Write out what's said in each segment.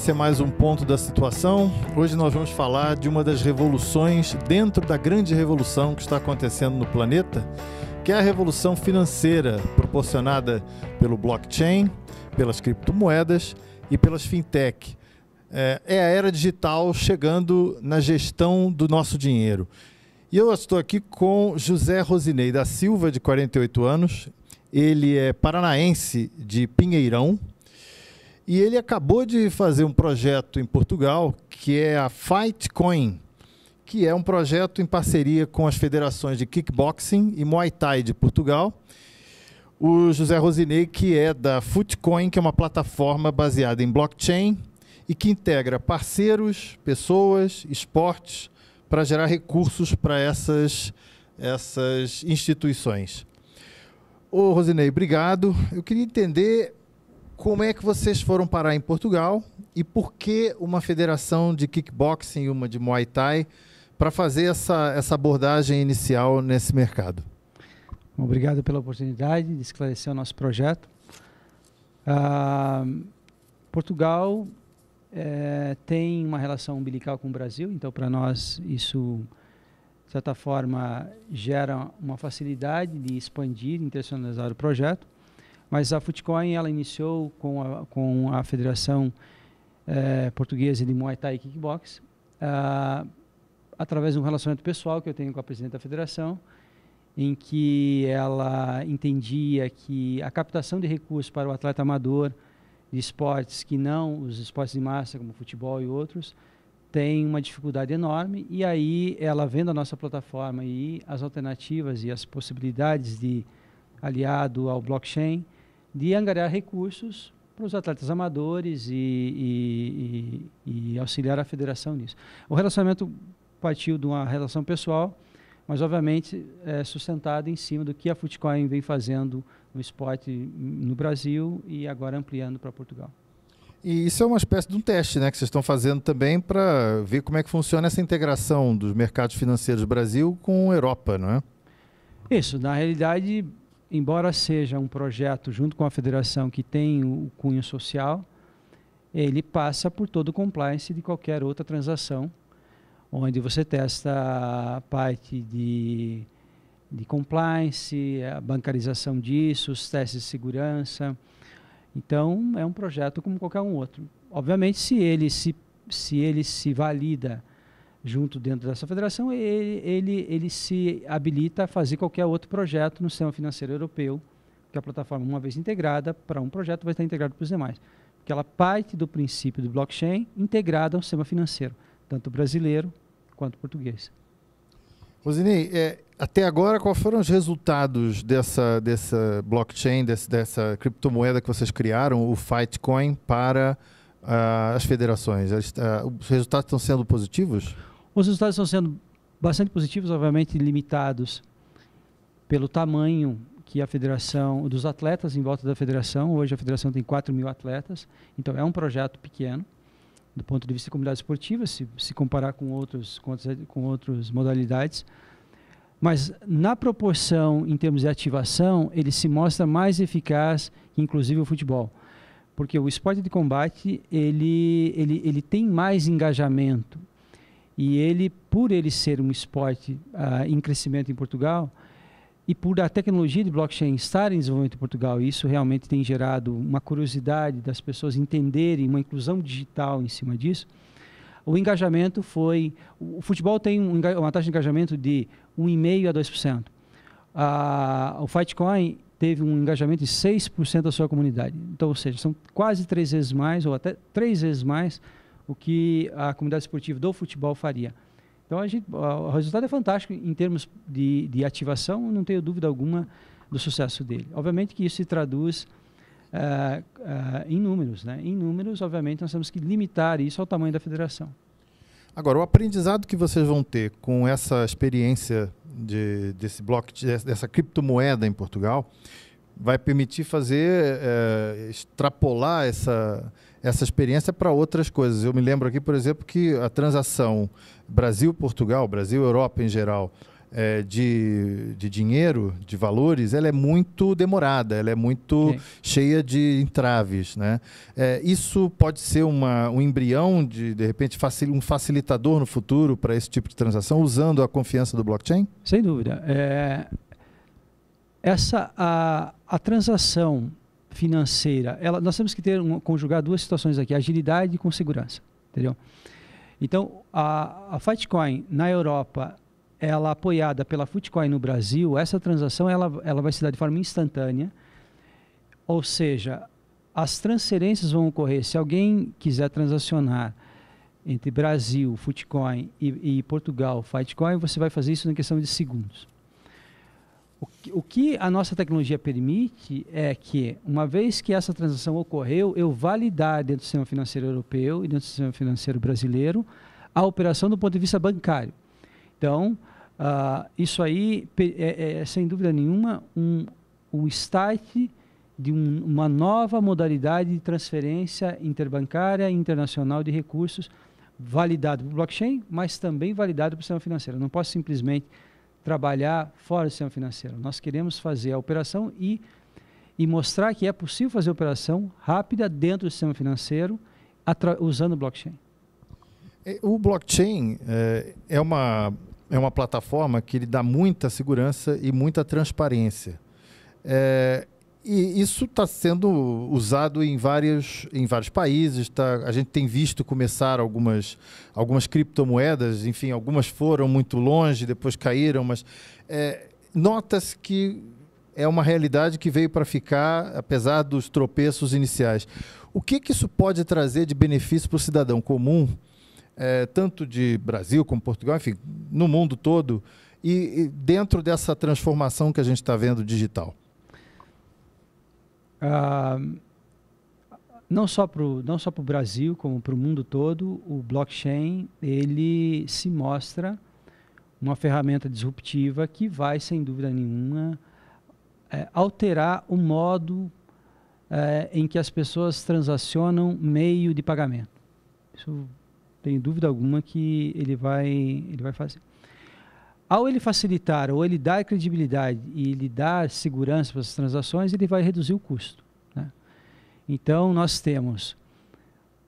ser mais um ponto da situação. Hoje nós vamos falar de uma das revoluções dentro da grande revolução que está acontecendo no planeta, que é a revolução financeira proporcionada pelo blockchain, pelas criptomoedas e pelas fintech. É, é a era digital chegando na gestão do nosso dinheiro. E eu estou aqui com José Rosinei da Silva, de 48 anos. Ele é paranaense de Pinheirão, e ele acabou de fazer um projeto em Portugal que é a Fightcoin, que é um projeto em parceria com as federações de kickboxing e Muay Thai de Portugal. O José Rosinei, que é da Footcoin, que é uma plataforma baseada em blockchain e que integra parceiros, pessoas, esportes para gerar recursos para essas, essas instituições. Ô Rosinei, obrigado. Eu queria entender como é que vocês foram parar em Portugal e por que uma federação de kickboxing e uma de Muay Thai para fazer essa, essa abordagem inicial nesse mercado? Obrigado pela oportunidade de esclarecer o nosso projeto. Ah, Portugal é, tem uma relação umbilical com o Brasil, então para nós isso, de certa forma, gera uma facilidade de expandir e internacionalizar o projeto. Mas a Futcoin ela iniciou com a, com a Federação eh, Portuguesa de Muay Thai e Kickbox, ah, através de um relacionamento pessoal que eu tenho com a presidente da federação, em que ela entendia que a captação de recursos para o atleta amador de esportes que não os esportes de massa, como futebol e outros, tem uma dificuldade enorme. E aí, ela vendo a nossa plataforma e as alternativas e as possibilidades de aliado ao blockchain, de angariar recursos para os atletas amadores e, e, e, e, auxiliar a federação nisso. O relacionamento partiu de uma relação pessoal, mas obviamente é sustentado em cima do que a Futcoin vem fazendo no esporte no Brasil e agora ampliando para Portugal. E isso é uma espécie de um teste né, que vocês estão fazendo também para ver como é que funciona essa integração dos mercados financeiros do Brasil com a Europa, não é? Isso, na realidade, embora seja um projeto junto com a federação que tem o cunho social, ele passa por todo o compliance de qualquer outra transação, onde você testa a parte de, de compliance, a bancarização disso, os testes de segurança. Então, é um projeto como qualquer um outro. Obviamente, se ele se, se, ele se valida junto dentro dessa federação, ele, ele, ele se habilita a fazer qualquer outro projeto no sistema financeiro europeu, que a plataforma, uma vez integrada para um projeto, vai estar integrada para os demais. Porque ela parte do princípio do blockchain integrada ao sistema financeiro, tanto brasileiro quanto português. Rosinei, é, até agora, quais foram os resultados dessa, dessa blockchain, desse, dessa criptomoeda que vocês criaram, o Fightcoin, para uh, as federações? As, uh, os resultados estão sendo positivos? Os resultados estão sendo bastante positivos, obviamente limitados pelo tamanho que a federação, dos atletas em volta da federação, hoje a federação tem 4 mil atletas, então é um projeto pequeno do ponto de vista da comunidade esportiva, se, se comparar com outros com, outros, com outras modalidades, mas na proporção em termos de ativação, ele se mostra mais eficaz que inclusive o futebol. Porque o esporte de combate, ele, ele, ele tem mais engajamento, e ele, por ele ser um esporte uh, em crescimento em Portugal, e por a tecnologia de blockchain estar em desenvolvimento em Portugal, isso realmente tem gerado uma curiosidade das pessoas entenderem uma inclusão digital em cima disso. O engajamento foi. O futebol tem um, uma taxa de engajamento de 1,5% a 2%. Ah, o Fightcoin teve um engajamento de 6% da sua comunidade. Então, ou seja, são quase três vezes mais, ou até três vezes mais, o que a comunidade esportiva do futebol faria. Então, a gente, o resultado é fantástico em termos de, de ativação, não tenho dúvida alguma do sucesso dele. Obviamente que isso se traduz uh, uh, em números. Né? Em números, obviamente, nós temos que limitar isso ao tamanho da federação. Agora, o aprendizado que vocês vão ter com essa experiência de, desse bloco, dessa criptomoeda em Portugal, vai permitir fazer, é, extrapolar essa, essa experiência para outras coisas. Eu me lembro aqui, por exemplo, que a transação Brasil-Portugal, Brasil-Europa em geral, é, de, de dinheiro, de valores, ela é muito demorada, ela é muito Sim. cheia de entraves. Né? É, isso pode ser uma, um embrião de, de repente, facil, um facilitador no futuro para esse tipo de transação, usando a confiança do blockchain? Sem dúvida. É, essa a, a transação financeira, ela, nós temos que ter um, conjugar duas situações aqui, agilidade com segurança, entendeu? Então, a, a Fitecoin na Europa, ela apoiada pela Fitecoin no Brasil, essa transação ela, ela vai se dar de forma instantânea, ou seja, as transferências vão ocorrer. Se alguém quiser transacionar entre Brasil, Fitecoin e, e Portugal, Fitecoin, você vai fazer isso na questão de segundos. O que, o que a nossa tecnologia permite é que, uma vez que essa transação ocorreu, eu validar dentro do sistema financeiro europeu e dentro do sistema financeiro brasileiro a operação do ponto de vista bancário. Então, uh, isso aí é, é, é, sem dúvida nenhuma, um, um start de um, uma nova modalidade de transferência interbancária e internacional de recursos, validado por blockchain, mas também validado pelo sistema financeiro. Eu não posso simplesmente trabalhar fora do sistema financeiro. Nós queremos fazer a operação e, e mostrar que é possível fazer operação rápida dentro do sistema financeiro usando o blockchain. É, o blockchain é, é, uma, é uma plataforma que ele dá muita segurança e muita transparência. É, e isso está sendo usado em vários, em vários países. Tá? A gente tem visto começar algumas, algumas criptomoedas, enfim, algumas foram muito longe, depois caíram, mas é, nota-se que é uma realidade que veio para ficar, apesar dos tropeços iniciais. O que, que isso pode trazer de benefício para o cidadão comum, é, tanto de Brasil como Portugal, enfim, no mundo todo, e, e dentro dessa transformação que a gente está vendo digital? para não só para o Brasil, como para o mundo todo, o blockchain ele se mostra uma ferramenta disruptiva que vai, sem dúvida nenhuma, é, alterar o modo é, em que as pessoas transacionam meio de pagamento. Isso, tem dúvida alguma que ele vai, ele vai fazer. Ao ele facilitar ou ele dar credibilidade e lhe dar segurança para as transações, ele vai reduzir o custo. Né? Então, nós temos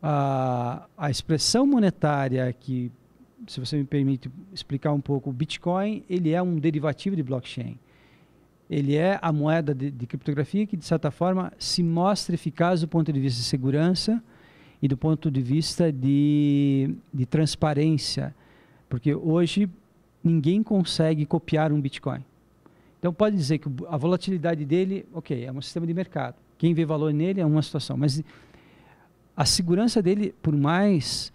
a, a expressão monetária que, se você me permite explicar um pouco, o Bitcoin ele é um derivativo de blockchain. Ele é a moeda de, de criptografia que, de certa forma, se mostra eficaz do ponto de vista de segurança e do ponto de vista de, de transparência. Porque hoje ninguém consegue copiar um Bitcoin. Então pode dizer que a volatilidade dele, ok, é um sistema de mercado. Quem vê valor nele é uma situação, mas a segurança dele, por mais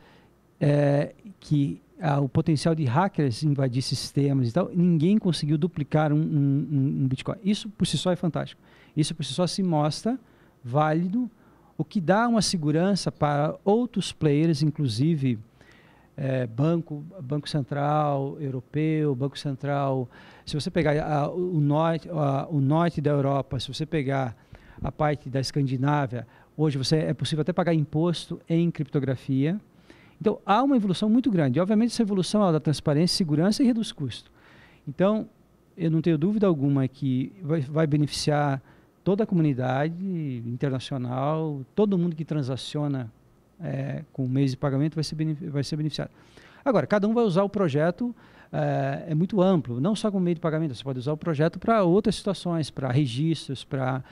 é, que ah, o potencial de hackers invadir sistemas e tal, ninguém conseguiu duplicar um, um, um, Bitcoin. Isso por si só é fantástico. Isso por si só se mostra válido, o que dá uma segurança para outros players, inclusive é, banco, banco central europeu, banco central. Se você pegar a, ah, o norte, a, ah, o norte da Europa, se você pegar a parte da Escandinávia, hoje você é possível até pagar imposto em criptografia. Então há uma evolução muito grande. Obviamente essa evolução é da transparência, segurança e reduz custo. Então eu não tenho dúvida alguma que vai, vai beneficiar toda a comunidade internacional, todo mundo que transaciona é, com um mês de pagamento vai ser, vai ser beneficiado. Agora, cada um vai usar o projeto, é, é muito amplo, não só com meio de pagamento, você pode usar o projeto para outras situações, para registros, para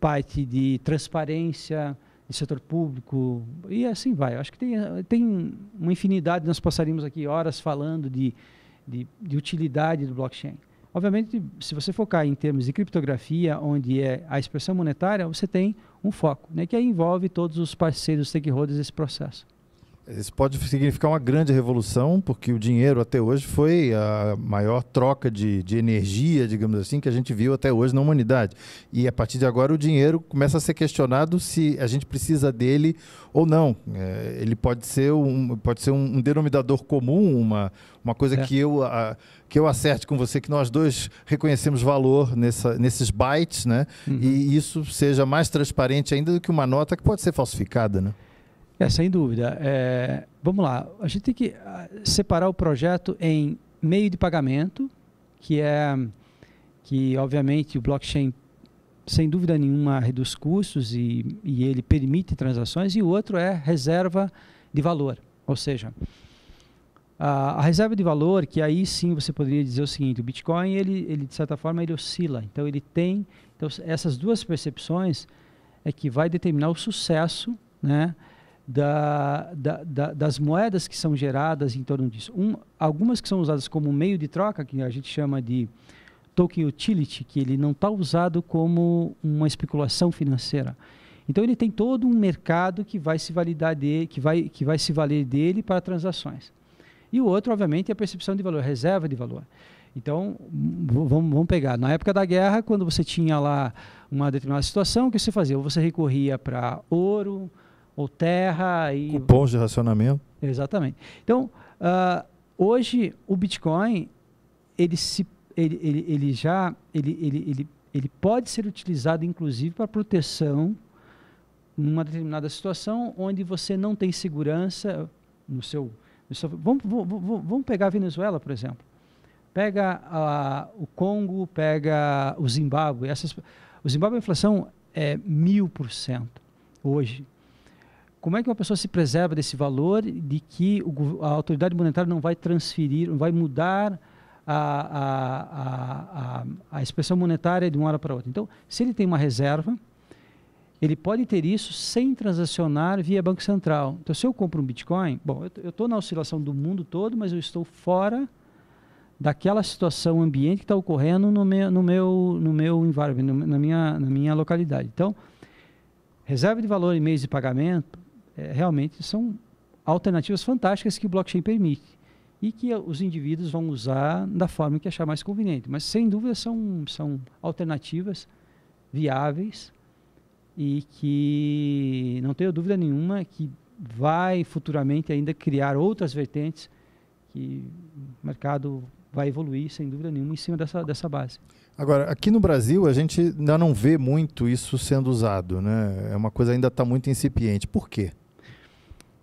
parte de transparência, de setor público, e assim vai. Eu acho que tem, tem uma infinidade, nós passaríamos aqui horas falando de, de, de utilidade do blockchain. Obviamente, se você focar em termos de criptografia, onde é a expressão monetária, você tem um foco, né, que aí envolve todos os parceiros, stakeholders desse processo. Isso pode significar uma grande revolução, porque o dinheiro até hoje foi a maior troca de, de energia, digamos assim, que a gente viu até hoje na humanidade. E a partir de agora o dinheiro começa a ser questionado se a gente precisa dele ou não. É, ele pode ser um, pode ser um, denominador comum, uma, uma coisa é. que, eu, a, que eu acerte com você, que nós dois reconhecemos valor nessa, nesses bytes, né? Uhum. E isso seja mais transparente ainda do que uma nota que pode ser falsificada, né? É, sem dúvida. É, vamos lá, a gente tem que ah, separar o projeto em meio de pagamento, que é que obviamente o blockchain sem dúvida nenhuma reduz custos e, e ele permite transações e o outro é reserva de valor, ou seja, a, a, reserva de valor que aí sim você poderia dizer o seguinte, o Bitcoin ele, ele de certa forma ele oscila, então ele tem então essas duas percepções é que vai determinar o sucesso, né? da, da, da, das moedas que são geradas em torno disso. Um, algumas que são usadas como meio de troca, que a gente chama de token utility, que ele não está usado como uma especulação financeira. Então ele tem todo um mercado que vai se validar dele, que vai, que vai se valer dele para transações. E o outro, obviamente, é a percepção de valor, reserva de valor. Então, vamos, vamos pegar. Na época da guerra, quando você tinha lá uma determinada situação, o que você fazia? Ou você recorria para ouro, ou terra e cupons de racionamento. Exatamente. Então, uh, hoje o Bitcoin ele se ele, ele, ele já ele, ele, ele, ele pode ser utilizado inclusive para proteção numa determinada situação onde você não tem segurança no seu, no seu vamos, vamos, vamos pegar a Venezuela, por exemplo. Pega uh, o Congo, pega o Zimbábue. Essas, o Zimbábue a inflação é mil por cento hoje. Como é que uma pessoa se preserva desse valor de que o, a autoridade monetária não vai transferir, não vai mudar a, a, a, a expressão monetária de uma hora para outra? Então, se ele tem uma reserva, ele pode ter isso sem transacionar via Banco Central. Então, se eu compro um Bitcoin, bom, eu estou na oscilação do mundo todo, mas eu estou fora daquela situação ambiente que está ocorrendo no meu, no meu, no meu environment, no, na, minha, na minha localidade. Então, reserva de valor em meios de pagamento é, realmente são alternativas fantásticas que o blockchain permite e que os indivíduos vão usar da forma que achar mais conveniente. Mas, sem dúvida, são, são alternativas viáveis e que, não tenho dúvida nenhuma, que vai futuramente ainda criar outras vertentes que o mercado vai evoluir, sem dúvida nenhuma, em cima dessa, dessa base. Agora, aqui no Brasil, a gente ainda não vê muito isso sendo usado. Né? É uma coisa ainda está muito incipiente. Por quê?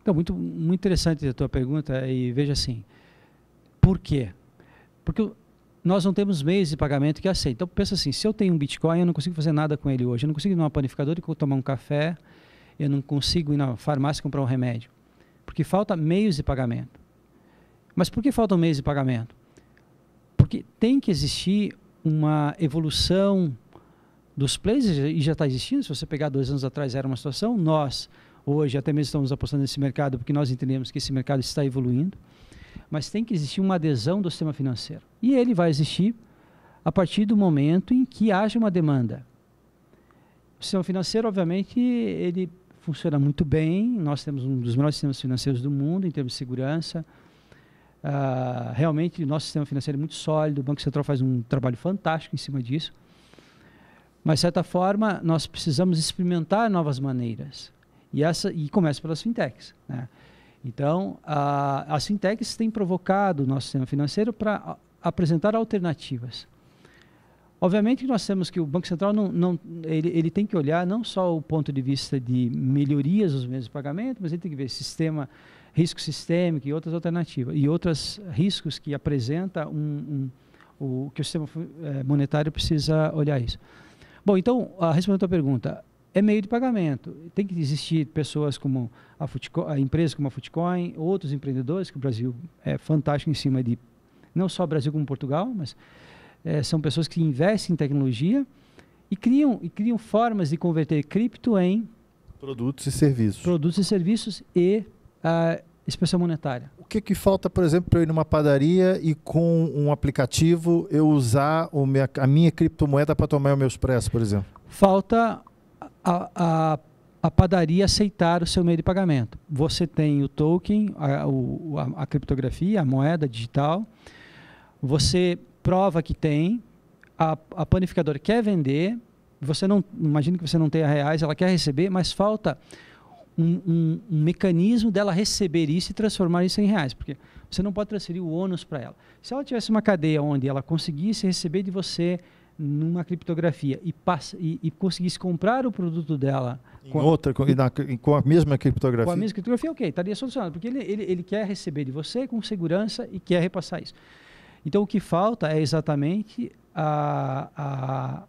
Então, muito, muito interessante a tua pergunta e veja assim, por quê? Porque nós não temos meios de pagamento que aceitem. Então, pensa assim, se eu tenho um Bitcoin, eu não consigo fazer nada com ele hoje. Eu não consigo ir numa panificadora e tomar um café, eu não consigo ir na farmácia comprar um remédio. Porque falta meios de pagamento. Mas por que faltam meios de pagamento? Porque tem que existir uma evolução dos players, e já está existindo. Se você pegar dois anos atrás, era uma situação. Nós, hoje, até mesmo estamos apostando nesse mercado, porque nós entendemos que esse mercado está evoluindo, mas tem que existir uma adesão do sistema financeiro. E ele vai existir a partir do momento em que haja uma demanda. O sistema financeiro, obviamente, ele funciona muito bem, nós temos um dos melhores sistemas financeiros do mundo em termos de segurança. Uh, realmente, nosso sistema financeiro é muito sólido, o Banco Central faz um trabalho fantástico em cima disso. Mas, de certa forma, nós precisamos experimentar novas maneiras. E, essa, e começa pelas fintechs. Né? Então, a, as fintechs têm provocado o nosso sistema financeiro para apresentar alternativas. Obviamente que nós temos que o Banco Central não, não ele, ele, tem que olhar não só o ponto de vista de melhorias nos meios de pagamento, mas ele tem que ver sistema, risco sistêmico e outras alternativas, e outros riscos que apresenta um, um, o que o sistema eh, monetário precisa olhar isso. Bom, então, respondendo à tua pergunta, é meio de pagamento. Tem que existir pessoas como a, Futcoin, a empresa como a Footcoin, outros empreendedores, que o Brasil é fantástico em cima de, não só Brasil como Portugal, mas é, são pessoas que investem em tecnologia e criam, e criam formas de converter cripto em... Produtos e serviços. Produtos e serviços e a expressão monetária. O que, que falta, por exemplo, para eu ir numa padaria e com um aplicativo eu usar minha, a minha criptomoeda para tomar o meu expresso, por exemplo? Falta a, a, a, padaria aceitar o seu meio de pagamento. Você tem o token, a, a, criptografia, a moeda digital. Você prova que tem, a, a panificadora quer vender, você não imagina que você não tenha reais, ela quer receber, mas falta um, um, um, mecanismo dela receber isso e transformar isso em reais, porque você não pode transferir o ônus para ela. Se ela tivesse uma cadeia onde ela conseguisse receber de você numa criptografia e, passa, e, e conseguisse comprar o produto dela com, outra, com, na, com, a mesma criptografia? Com a mesma criptografia, ok, estaria solucionado, porque ele, ele, ele quer receber de você com segurança e quer repassar isso. Então, o que falta é exatamente a, a,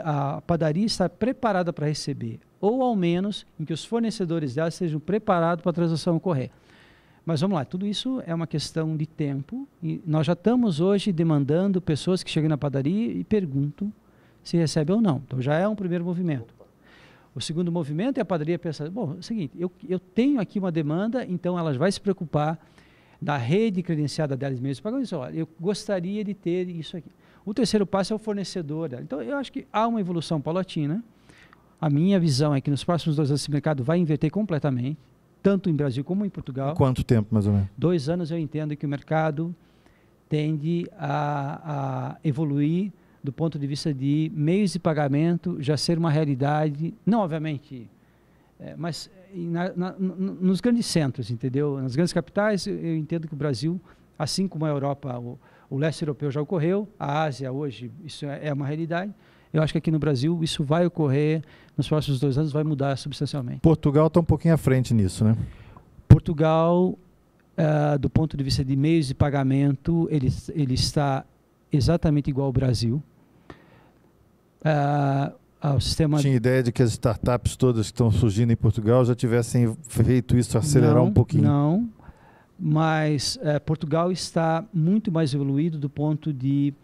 a, a padaria estar preparada para receber, ou ao menos em que os fornecedores dela sejam preparados para a transação ocorrer. Mas vamos lá, tudo isso é uma questão de tempo. E nós já estamos hoje demandando pessoas que chegam na padaria e perguntam se recebe ou não. Então já é um primeiro movimento. O segundo movimento é a padaria pensar, bom, é o seguinte, eu, eu tenho aqui uma demanda, então ela vai se preocupar da rede credenciada delas mesmas para dizer Olha, eu gostaria de ter isso aqui. O terceiro passo é o fornecedor. Dela. Então eu acho que há uma evolução paulatina. A minha visão é que nos próximos dois anos esse mercado vai inverter completamente tanto em Brasil como em Portugal. Quanto tempo, mais ou menos? Dois anos eu entendo que o mercado tende a, a evoluir do ponto de vista de meios de pagamento já ser uma realidade, não obviamente, é, mas na, na, nos grandes centros, entendeu? Nas grandes capitais, eu entendo que o Brasil, assim como a Europa, o, o leste europeu já ocorreu, a Ásia hoje, isso é, é uma realidade, eu acho que aqui no Brasil isso vai ocorrer nos próximos dois anos, vai mudar substancialmente. Portugal está um pouquinho à frente nisso, né? Portugal, uh, do ponto de vista de meios de pagamento, ele, ele está exatamente igual ao Brasil. Uh, ao sistema... Tinha ideia de que as startups todas que estão surgindo em Portugal já tivessem feito isso acelerar não, um pouquinho? Não, mas eh, Portugal está muito mais evoluído do ponto de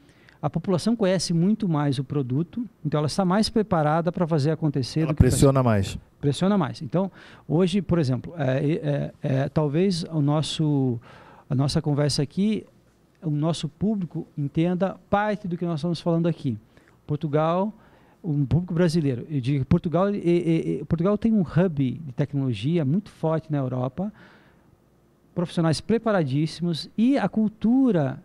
a população conhece muito mais o produto, então ela está mais preparada para fazer acontecer. Ela pressiona faz... mais. Pressiona mais. Então, hoje, por exemplo, é, é, é, é, talvez o nosso, a nossa conversa aqui, o nosso público entenda parte do que nós estamos falando aqui. Portugal, um público brasileiro. Eu digo, Portugal, Portugal tem um hub de tecnologia muito forte na Europa, profissionais preparadíssimos e a cultura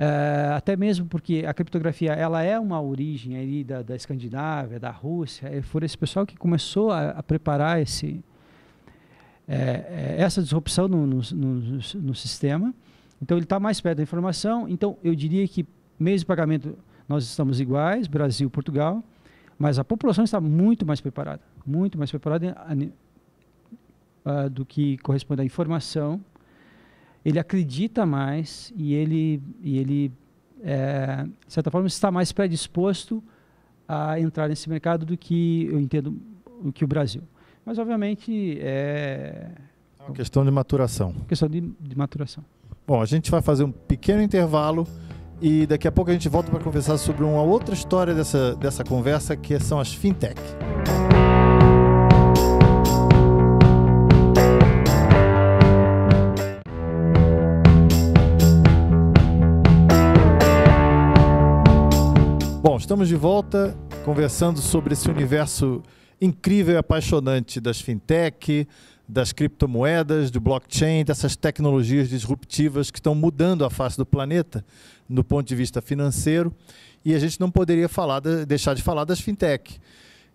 eh, até mesmo porque a criptografia ela é uma origem aí da, da Escandinávia, da Rússia, e foi esse pessoal que começou a, a preparar esse, é, essa disrupção no, no, no, no, sistema. Então ele está mais perto da informação. Então eu diria que mesmo de pagamento nós estamos iguais, Brasil, Portugal, mas a população está muito mais preparada, muito mais preparada do que corresponde à informação ele acredita mais e ele, e ele é, de certa forma, está mais predisposto a entrar nesse mercado do que eu entendo do que o Brasil. Mas, obviamente, é... É uma questão de maturação. Questão de, de maturação. Bom, a gente vai fazer um pequeno intervalo e daqui a pouco a gente volta para conversar sobre uma outra história dessa, dessa conversa, que são as fintech. Bom, estamos de volta conversando sobre esse universo incrível e apaixonante das fintech, das criptomoedas, do blockchain, dessas tecnologias disruptivas que estão mudando a face do planeta no ponto de vista financeiro. E a gente não poderia falar, deixar de falar das fintech.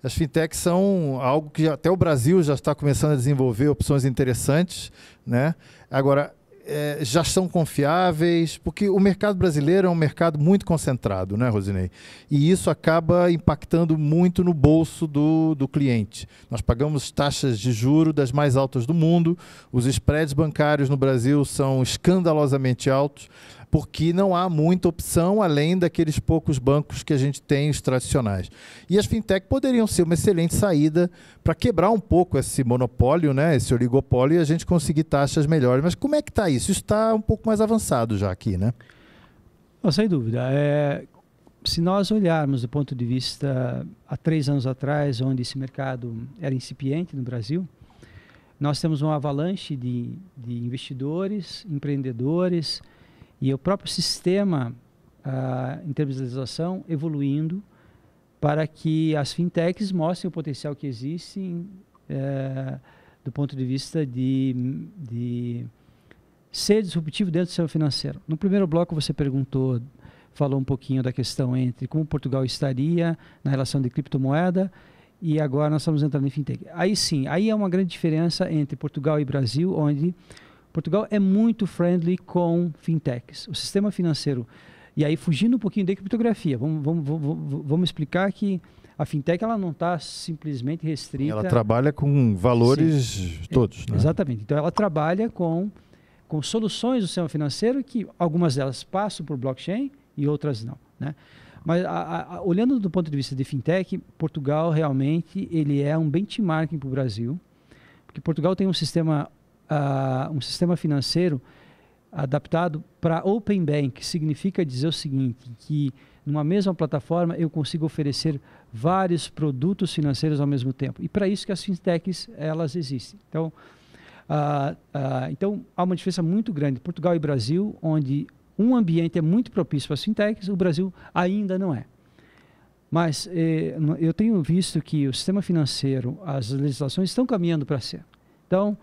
As fintechs são algo que até o Brasil já está começando a desenvolver opções interessantes, né? Agora, é, já são confiáveis? Porque o mercado brasileiro é um mercado muito concentrado, né, Rosinei? E isso acaba impactando muito no bolso do, do cliente. Nós pagamos taxas de juros das mais altas do mundo, os spreads bancários no Brasil são escandalosamente altos porque não há muita opção além daqueles poucos bancos que a gente tem, os tradicionais. E as fintech poderiam ser uma excelente saída para quebrar um pouco esse monopólio, né, esse oligopólio, e a gente conseguir taxas melhores. Mas como é que está isso? está um pouco mais avançado já aqui, né? Oh, sem dúvida. É, se nós olharmos do ponto de vista há três anos atrás, onde esse mercado era incipiente no Brasil, nós temos uma avalanche de, de investidores, empreendedores, e o próprio sistema, de internacionalização, evoluindo para que as fintechs mostrem o potencial que existe é, do ponto de vista de, de ser disruptivo dentro do sistema financeiro. No primeiro bloco você perguntou falou um pouquinho da questão entre como Portugal estaria na relação de criptomoeda e agora nós estamos entrando em fintech. Aí sim, aí é uma grande diferença entre Portugal e Brasil, onde Portugal é muito friendly com fintechs. O sistema financeiro. E aí, fugindo um pouquinho da criptografia, vamos, vamos, vamos, vamos explicar que a fintech ela não está simplesmente restrita. Ela trabalha com valores Sim. É, todos. Né? Exatamente. Então, ela trabalha com, com soluções do sistema financeiro que algumas delas passam por blockchain e outras não. Né? Mas a, a, olhando do ponto de vista de fintech, Portugal realmente ele é um benchmarking para o Brasil, porque Portugal tem um sistema uh, um sistema financeiro adaptado para Open Bank. Significa dizer o seguinte, que numa mesma plataforma eu consigo oferecer vários produtos financeiros ao mesmo tempo. E para isso que as fintechs elas existem. Então, uh, uh, então há uma diferença muito grande Portugal e Brasil, onde um ambiente é muito propício para as fintechs, o Brasil ainda não é. Mas eh, eu tenho visto que o sistema financeiro, as legislações estão caminhando para ser. Então,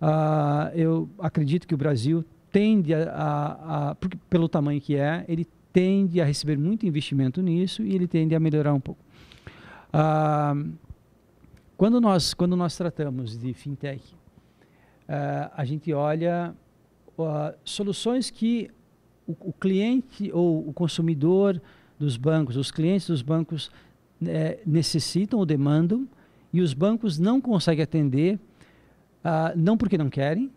Uh, eu acredito que o Brasil tende a, a, a porque, pelo tamanho que é, ele tende a receber muito investimento nisso e ele tende a melhorar um pouco. Uh, quando nós quando nós tratamos de fintech, uh, a gente olha soluções que o, o, cliente ou o consumidor dos bancos, os clientes dos bancos né, necessitam ou demandam e os bancos não conseguem atender Uh, não porque não querem,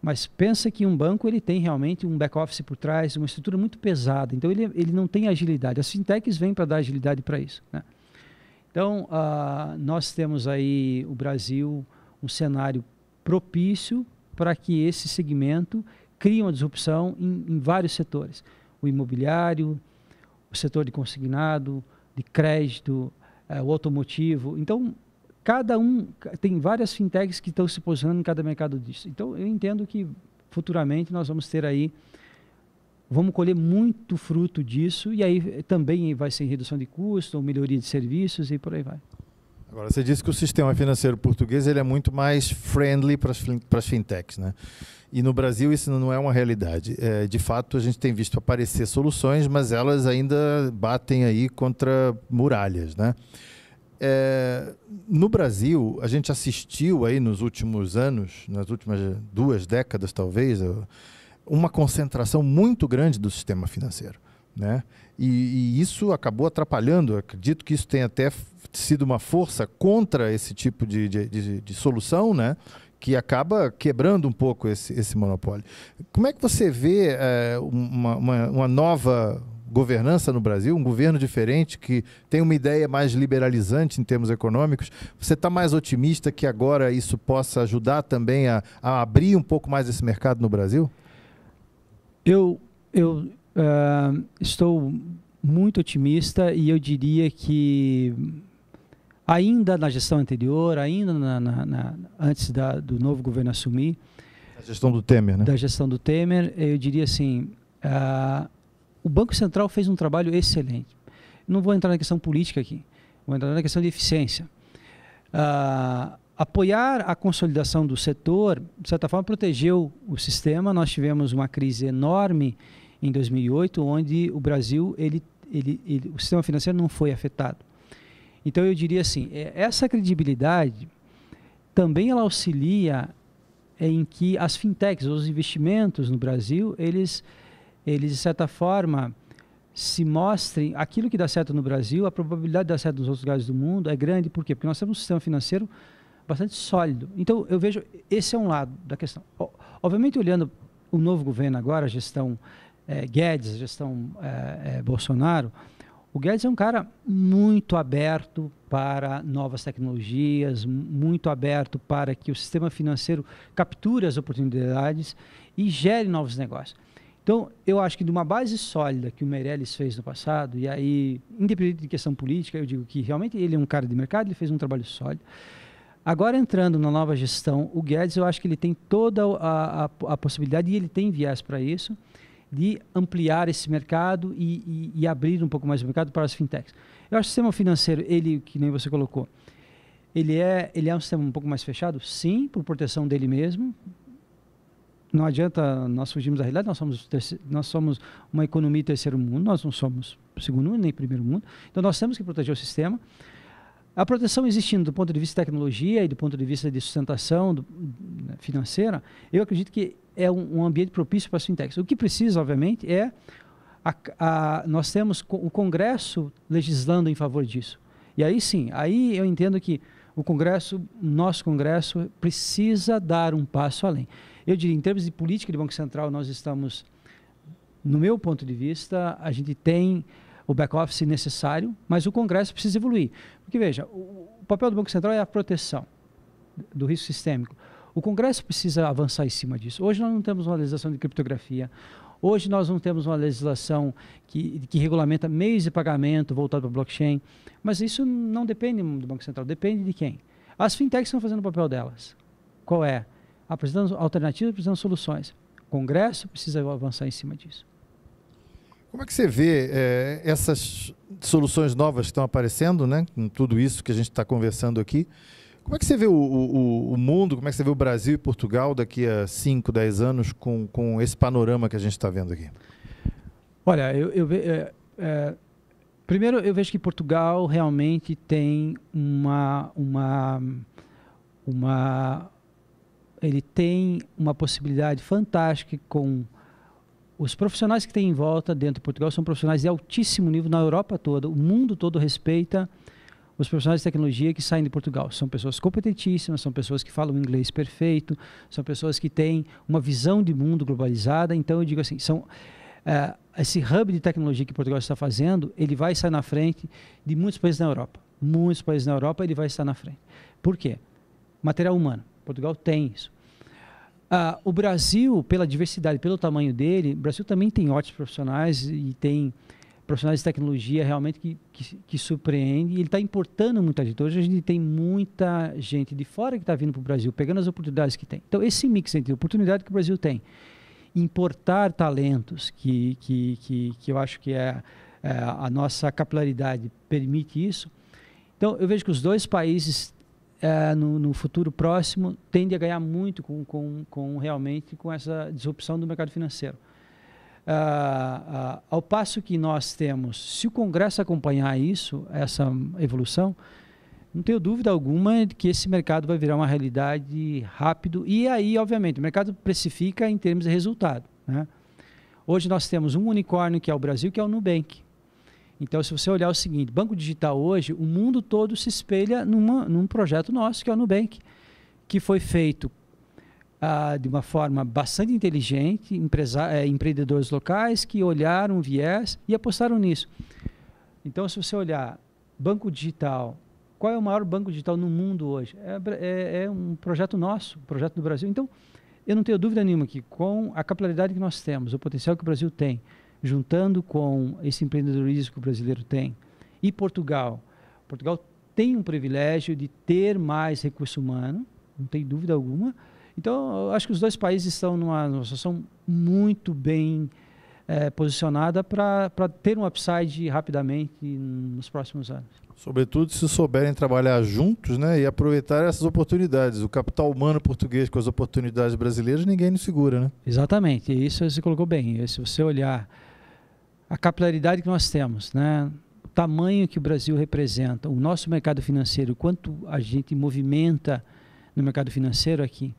mas pensa que um banco ele tem realmente um back office por trás, uma estrutura muito pesada. Então ele, ele não tem agilidade. As fintechs vêm para dar agilidade para isso. Né? Então uh, nós temos aí o Brasil um cenário propício para que esse segmento crie uma disrupção em, em vários setores: o imobiliário, o setor de consignado, de crédito, uh, o automotivo. Então cada um tem várias fintechs que estão se posicionando em cada mercado disso. Então eu entendo que futuramente nós vamos ter aí vamos colher muito fruto disso e aí também vai ser redução de custo, melhoria de serviços e por aí vai. Agora você disse que o sistema financeiro português ele é muito mais friendly para as fintechs, né? E no Brasil isso não é uma realidade. É, de fato, a gente tem visto aparecer soluções, mas elas ainda batem aí contra muralhas, né? É, no Brasil, a gente assistiu aí nos últimos anos, nas últimas duas décadas talvez, uma concentração muito grande do sistema financeiro. Né? E, e, isso acabou atrapalhando. Acredito que isso tenha até sido uma força contra esse tipo de, de, de, de solução, né? que acaba quebrando um pouco esse, esse monopólio. Como é que você vê é, uma, uma, uma nova governança no Brasil, um governo diferente que tem uma ideia mais liberalizante em termos econômicos. Você está mais otimista que agora isso possa ajudar também a, a, abrir um pouco mais esse mercado no Brasil? Eu, eu uh, estou muito otimista e eu diria que ainda na gestão anterior, ainda na, na, na, antes da, do novo governo assumir. Da gestão do Temer, né? Da gestão do Temer, eu diria assim, uh, o Banco Central fez um trabalho excelente. Não vou entrar na questão política aqui, vou entrar na questão de eficiência. Ah, apoiar a consolidação do setor, de certa forma, protegeu o sistema. Nós tivemos uma crise enorme em 2008, onde o Brasil, ele, ele, ele o sistema financeiro não foi afetado. Então eu diria assim, é, essa credibilidade também ela auxilia em que as fintechs, os investimentos no Brasil, eles eles de certa forma se mostrem aquilo que dá certo no Brasil, a probabilidade de dar certo nos outros lugares do mundo é grande, por quê? Porque nós temos um sistema financeiro bastante sólido. Então, eu vejo esse é um lado da questão. Obviamente, olhando o novo governo agora, a gestão é, Guedes, a gestão é, é, Bolsonaro, o Guedes é um cara muito aberto para novas tecnologias, muito aberto para que o sistema financeiro capture as oportunidades e gere novos negócios. Então, eu acho que de uma base sólida que o Meirelles fez no passado, e aí, independente de questão política, eu digo que realmente ele é um cara de mercado, ele fez um trabalho sólido. Agora, entrando na nova gestão, o Guedes, eu acho que ele tem toda a, a, a possibilidade, e ele tem viés para isso, de ampliar esse mercado e, e, e, abrir um pouco mais o mercado para as fintechs. Eu acho que o sistema financeiro, ele, que nem você colocou, ele é, ele é um sistema um pouco mais fechado? Sim, por proteção dele mesmo, não adianta nós fugirmos da realidade, nós somos, nós somos uma economia terceiro mundo, nós não somos segundo mundo nem primeiro mundo. Então nós temos que proteger o sistema. A proteção existindo do ponto de vista de tecnologia e do ponto de vista de sustentação do, né, financeira, eu acredito que é um, um ambiente propício para as fintechs. O que precisa, obviamente, é a, a, nós temos o Congresso legislando em favor disso. E aí sim, aí eu entendo que o Congresso, nosso Congresso, precisa dar um passo além. Eu diria, em termos de política de Banco Central, nós estamos, no meu ponto de vista, a gente tem o back-office necessário, mas o Congresso precisa evoluir. Porque, veja, o, papel do Banco Central é a proteção do risco sistêmico. O Congresso precisa avançar em cima disso. Hoje nós não temos uma legislação de criptografia. Hoje nós não temos uma legislação que, que regulamenta meios de pagamento voltado para blockchain. Mas isso não depende do Banco Central, depende de quem? As fintechs estão fazendo o papel delas. Qual é? apresentando alternativas, apresentando soluções. O Congresso precisa avançar em cima disso. Como é que você vê é, essas soluções novas que estão aparecendo, né? Com tudo isso que a gente está conversando aqui. Como é que você vê o, o, o, mundo, como é que você vê o Brasil e Portugal daqui a 5, 10 anos com, com esse panorama que a gente está vendo aqui? Olha, eu, eu ve, é, é, primeiro eu vejo que Portugal realmente tem uma, uma, uma, ele tem uma possibilidade fantástica com os profissionais que tem em volta dentro de Portugal são profissionais de altíssimo nível na Europa toda, o mundo todo respeita os profissionais de tecnologia que saem de Portugal. São pessoas competentíssimas, são pessoas que falam inglês perfeito, são pessoas que têm uma visão de mundo globalizada. Então eu digo assim, são uh, esse hub de tecnologia que Portugal está fazendo, ele vai sair na frente de muitos países na Europa. Muitos países na Europa ele vai estar na frente. Por quê? Material humano. Portugal tem isso. Ah, o Brasil, pela diversidade, pelo tamanho dele, o Brasil também tem ótimos profissionais e tem profissionais de tecnologia realmente que, que, que surpreende. ele está importando muita gente. Hoje a gente tem muita gente de fora que está vindo para o Brasil, pegando as oportunidades que tem. Então, esse mix entre oportunidade que o Brasil tem, importar talentos, que, que, que, que eu acho que é, é a nossa capilaridade permite isso. Então, eu vejo que os dois países é, no, no, futuro próximo tende a ganhar muito com, com, com realmente com essa disrupção do mercado financeiro. Ah, ah, ao passo que nós temos, se o Congresso acompanhar isso, essa evolução, não tenho dúvida alguma que esse mercado vai virar uma realidade rápido. E aí, obviamente, o mercado precifica em termos de resultado. Né? Hoje nós temos um unicórnio que é o Brasil, que é o Nubank. Então, se você olhar o seguinte, banco digital hoje, o mundo todo se espelha numa, num projeto nosso, que é o Nubank, que foi feito ah, de uma forma bastante inteligente, empresa, é, empreendedores locais que olharam o viés e apostaram nisso. Então, se você olhar banco digital, qual é o maior banco digital no mundo hoje? É, é, é um projeto nosso, um projeto do Brasil. Então, eu não tenho dúvida nenhuma que com a capilaridade que nós temos, o potencial que o Brasil tem, juntando com esse empreendedorismo que o brasileiro tem e Portugal. Portugal tem um privilégio de ter mais recurso humano, não tem dúvida alguma. Então, acho que os dois países estão numa, numa situação muito bem é, posicionada para ter um upside rapidamente nos próximos anos. Sobretudo se souberem trabalhar juntos né, e aproveitar essas oportunidades. O capital humano português com as oportunidades brasileiras, ninguém nos segura, né? Exatamente, isso você colocou bem. Se você olhar a capilaridade que nós temos, né? o tamanho que o Brasil representa, o nosso mercado financeiro, quanto a gente movimenta no mercado financeiro aqui,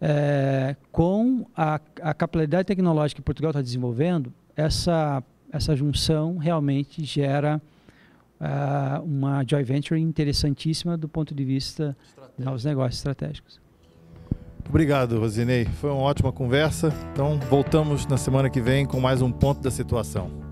é, com a, a capilaridade tecnológica que Portugal está desenvolvendo, essa, essa junção realmente gera uh, uma joint venture interessantíssima do ponto de vista dos negócios estratégicos. Obrigado, Rosinei. Foi uma ótima conversa. Então, voltamos na semana que vem com mais um ponto da situação.